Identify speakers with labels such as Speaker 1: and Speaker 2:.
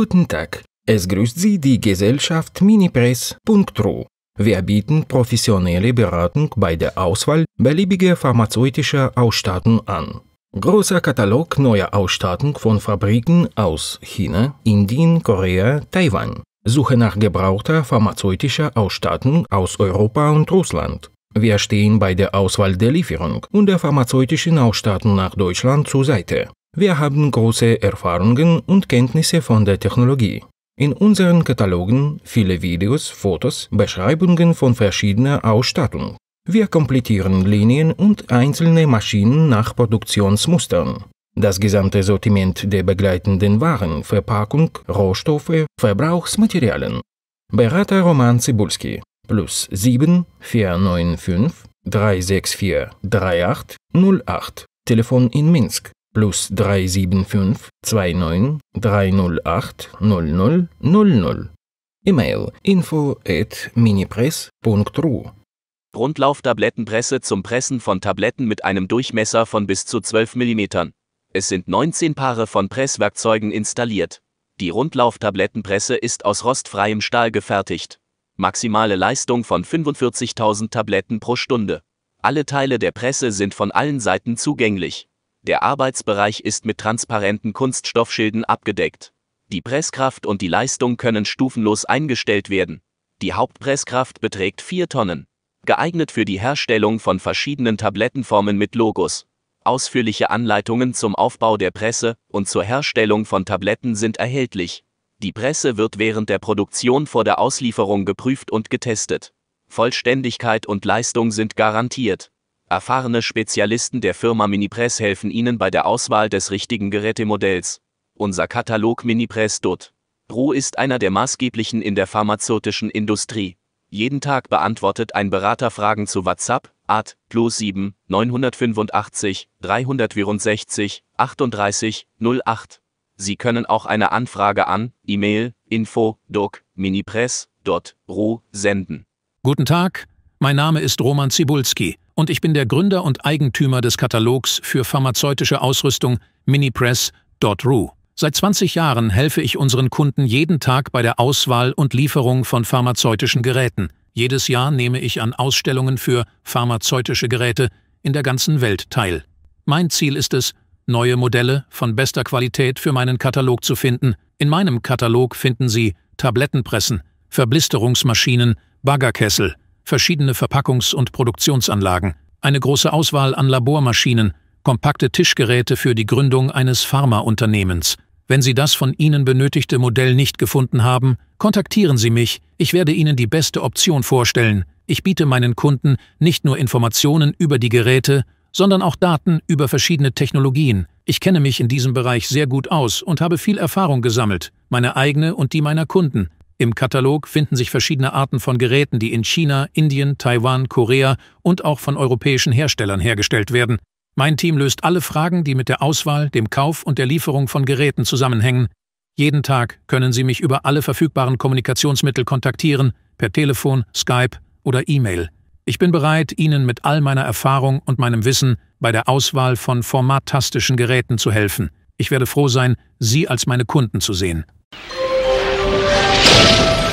Speaker 1: Guten Tag. Es grüßt Sie die Gesellschaft Minipress.ru. Wir bieten professionelle Beratung bei der Auswahl beliebiger pharmazeutischer Ausstattung an. Großer Katalog neuer Ausstattung von Fabriken aus China, Indien, Korea, Taiwan. Suche nach gebrauchter pharmazeutischer Ausstattung aus Europa und Russland. Wir stehen bei der Auswahl der Lieferung und der pharmazeutischen Ausstattung nach Deutschland zur Seite. Wir haben große Erfahrungen und Kenntnisse von der Technologie. In unseren Katalogen viele Videos, Fotos, Beschreibungen von verschiedener Ausstattung. Wir komplettieren Linien und einzelne Maschinen nach Produktionsmustern. Das gesamte Sortiment der begleitenden Waren, Verpackung, Rohstoffe, Verbrauchsmaterialien. Berater Roman Zibulski plus 7 495 364 3808 Telefon in Minsk plus 375 29 308 00 00. E-Mail info at minipress.ru
Speaker 2: Rundlauftablettenpresse zum Pressen von Tabletten mit einem Durchmesser von bis zu 12 mm. Es sind 19 Paare von Presswerkzeugen installiert. Die Rundlauftablettenpresse ist aus rostfreiem Stahl gefertigt. Maximale Leistung von 45.000 Tabletten pro Stunde. Alle Teile der Presse sind von allen Seiten zugänglich. Der Arbeitsbereich ist mit transparenten Kunststoffschilden abgedeckt. Die Presskraft und die Leistung können stufenlos eingestellt werden. Die Hauptpresskraft beträgt 4 Tonnen. Geeignet für die Herstellung von verschiedenen Tablettenformen mit Logos. Ausführliche Anleitungen zum Aufbau der Presse und zur Herstellung von Tabletten sind erhältlich. Die Presse wird während der Produktion vor der Auslieferung geprüft und getestet. Vollständigkeit und Leistung sind garantiert. Erfahrene Spezialisten der Firma Minipress helfen Ihnen bei der Auswahl des richtigen Gerätemodells. Unser Katalog Minipress DOT Pro ist einer der maßgeblichen in der pharmazeutischen Industrie. Jeden Tag beantwortet ein Berater Fragen zu WhatsApp, Art, plus 7, 985, 364, 38, 08. Sie können auch eine Anfrage an E-Mail, info, doc, minipress, dot, ru, senden.
Speaker 3: Guten Tag. Mein Name ist Roman Zibulski und ich bin der Gründer und Eigentümer des Katalogs für pharmazeutische Ausrüstung minipress.ru. Seit 20 Jahren helfe ich unseren Kunden jeden Tag bei der Auswahl und Lieferung von pharmazeutischen Geräten. Jedes Jahr nehme ich an Ausstellungen für pharmazeutische Geräte in der ganzen Welt teil. Mein Ziel ist es, neue Modelle von bester Qualität für meinen Katalog zu finden. In meinem Katalog finden Sie Tablettenpressen, Verblisterungsmaschinen, Baggerkessel, verschiedene Verpackungs- und Produktionsanlagen, eine große Auswahl an Labormaschinen, kompakte Tischgeräte für die Gründung eines Pharmaunternehmens. Wenn Sie das von Ihnen benötigte Modell nicht gefunden haben, kontaktieren Sie mich, ich werde Ihnen die beste Option vorstellen. Ich biete meinen Kunden nicht nur Informationen über die Geräte, sondern auch Daten über verschiedene Technologien. Ich kenne mich in diesem Bereich sehr gut aus und habe viel Erfahrung gesammelt, meine eigene und die meiner Kunden. Im Katalog finden sich verschiedene Arten von Geräten, die in China, Indien, Taiwan, Korea und auch von europäischen Herstellern hergestellt werden. Mein Team löst alle Fragen, die mit der Auswahl, dem Kauf und der Lieferung von Geräten zusammenhängen. Jeden Tag können Sie mich über alle verfügbaren Kommunikationsmittel kontaktieren, per Telefon, Skype oder E-Mail. Ich bin bereit, Ihnen mit all meiner Erfahrung und meinem Wissen bei der Auswahl von formattastischen Geräten zu helfen. Ich werde froh sein, Sie als meine Kunden zu sehen. you